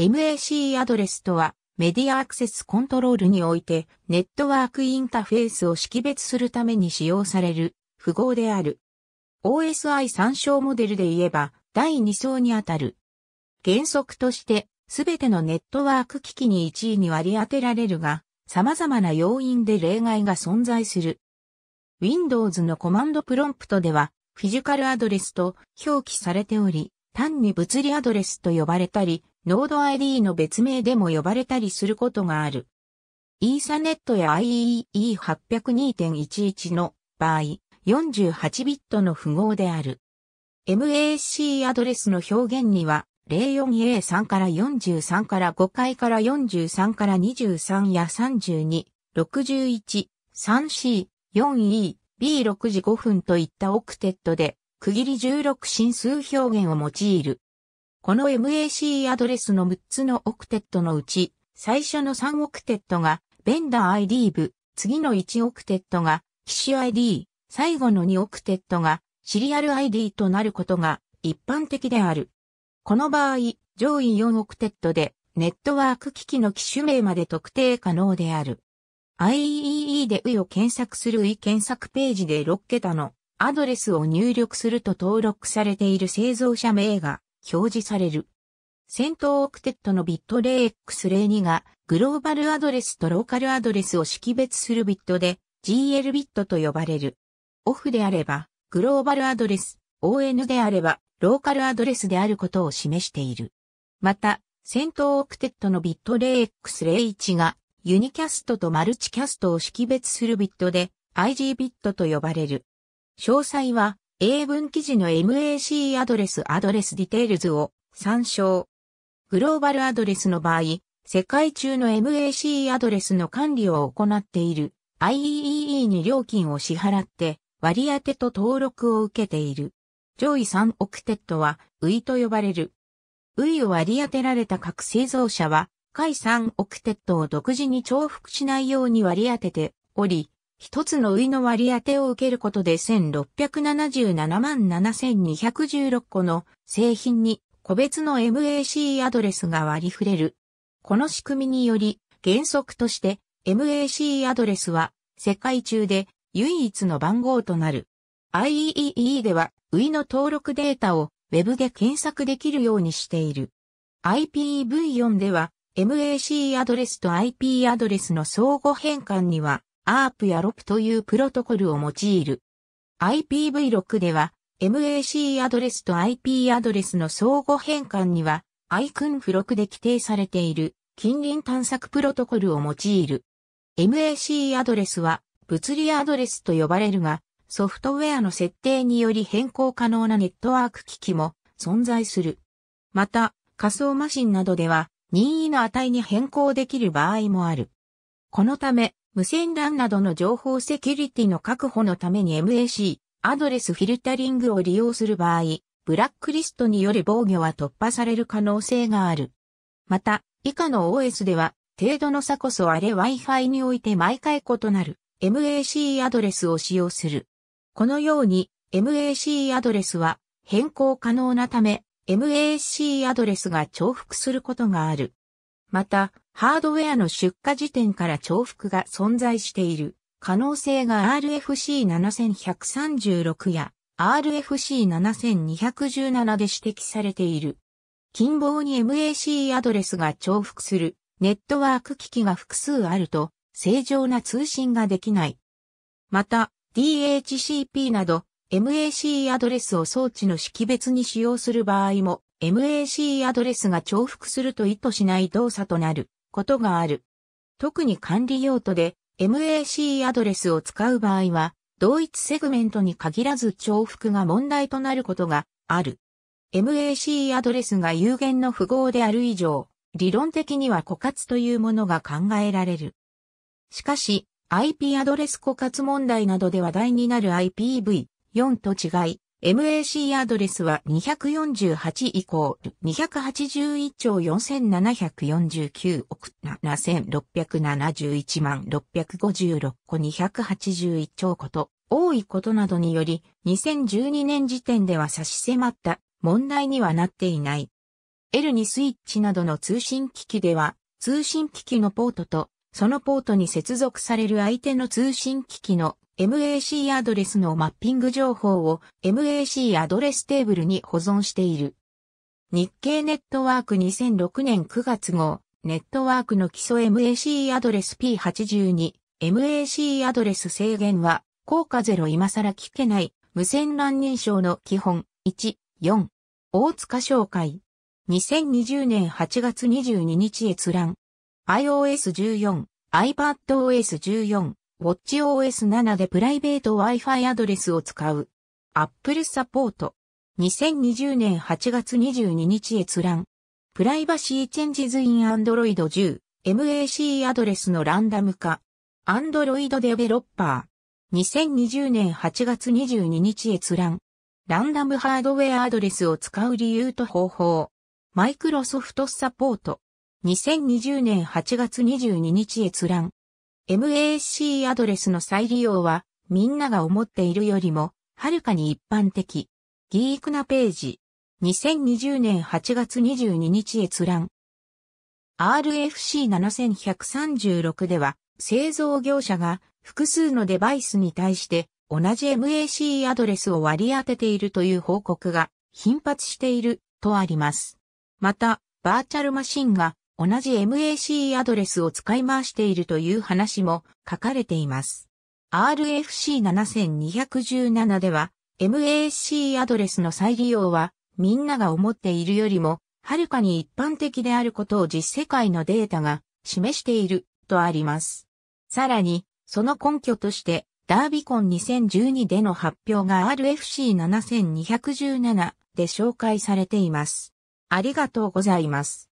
MAC アドレスとは、メディアアクセスコントロールにおいて、ネットワークインターフェースを識別するために使用される符号である。OSI 参照モデルで言えば、第2層にあたる。原則として、すべてのネットワーク機器に1位に割り当てられるが、様々な要因で例外が存在する。Windows のコマンドプロンプトでは、フィジカルアドレスと表記されており、単に物理アドレスと呼ばれたり、ノード ID の別名でも呼ばれたりすることがある。イーサネットや IEE802.11 の場合、48ビットの符号である。MAC アドレスの表現には、04A3 から43から5回から43から23や32、61、3C、4E、B6 時5分といったオクテットで、区切り16進数表現を用いる。この MAC アドレスの6つのオクテットのうち、最初の3オクテットが、ベンダー ID 部、次の1オクテットが、機種 ID、最後の2オクテットが、シリアル ID となることが一般的である。この場合、上位4オクテットで、ネットワーク機器の機種名まで特定可能である。i e e で UI を検索する UI 検索ページで6桁のアドレスを入力すると登録されている製造者名が表示される。先頭オクテットのビット 0x02 がグローバルアドレスとローカルアドレスを識別するビットで GL ビットと呼ばれる。オフであればグローバルアドレス、ON であればローカルアドレスであることを示している。また、先頭オクテットのビット 0x01 がユニキャストとマルチキャストを識別するビットで IG ビットと呼ばれる。詳細は英文記事の MAC アドレスアドレスディテールズを参照。グローバルアドレスの場合、世界中の MAC アドレスの管理を行っている IEEE に料金を支払って割り当てと登録を受けている。上位3オクテットは、ウイと呼ばれる。ウイを割り当てられた各製造者は、下位3オクテットを独自に重複しないように割り当てており、一つの売の割り当てを受けることで1677万7216個の製品に個別の MAC アドレスが割り振れる。この仕組みにより原則として MAC アドレスは世界中で唯一の番号となる。IEEE では u の登録データを Web で検索できるようにしている。IPv4 では MAC アドレスと IP アドレスの相互変換には ARP や ROP というプロトコルを用いる。IPv6 では MAC アドレスと IP アドレスの相互変換には ICUNF6 で規定されている近隣探索プロトコルを用いる。MAC アドレスは物理アドレスと呼ばれるがソフトウェアの設定により変更可能なネットワーク機器も存在する。また仮想マシンなどでは任意の値に変更できる場合もある。このため無線 LAN などの情報セキュリティの確保のために MAC、アドレスフィルタリングを利用する場合、ブラックリストによる防御は突破される可能性がある。また、以下の OS では、程度の差こそあれ Wi-Fi において毎回異なる MAC アドレスを使用する。このように MAC アドレスは変更可能なため MAC アドレスが重複することがある。またハードウェアの出荷時点から重複が存在している可能性が RFC7136 や RFC7217 で指摘されている。近傍に MAC アドレスが重複するネットワーク機器が複数あると正常な通信ができない。また DHCP など MAC アドレスを装置の識別に使用する場合も MAC アドレスが重複すると意図しない動作となる。ことがある。特に管理用途で MAC アドレスを使う場合は、同一セグメントに限らず重複が問題となることがある。MAC アドレスが有限の符号である以上、理論的には枯渇というものが考えられる。しかし、IP アドレス枯渇問題などで話題になる IPv4 と違い、MAC アドレスは248イコール281兆4749億7671万656個281兆個と多いことなどにより2012年時点では差し迫った問題にはなっていない。L2 スイッチなどの通信機器では通信機器のポートとそのポートに接続される相手の通信機器の MAC アドレスのマッピング情報を MAC アドレステーブルに保存している。日経ネットワーク2006年9月号、ネットワークの基礎 MAC アドレス P82、MAC アドレス制限は、効果ゼロ今更聞けない、無線乱認証の基本、1、4。大塚紹介。2020年8月22日閲覧。iOS14、iPadOS14、ウォッチ o s 7でプライベート Wi-Fi アドレスを使う。Apple サポート。2020年8月22日閲覧。プライバシーチェンジズイン Android 10 MAC アドレスのランダム化。Android デベロッパー。2020年8月22日閲覧。ランダムハードウェアアドレスを使う理由と方法。マイクロソフトサポート。2020年8月22日閲覧。MAC アドレスの再利用は、みんなが思っているよりも、はるかに一般的。ギークなページ。2020年8月22日閲覧。RFC7136 では、製造業者が複数のデバイスに対して同じ MAC アドレスを割り当てているという報告が頻発しているとあります。また、バーチャルマシンが同じ MAC アドレスを使い回しているという話も書かれています。RFC7217 では MAC アドレスの再利用はみんなが思っているよりもはるかに一般的であることを実世界のデータが示しているとあります。さらに、その根拠として、ダービコン2012での発表が RFC7217 で紹介されています。ありがとうございます。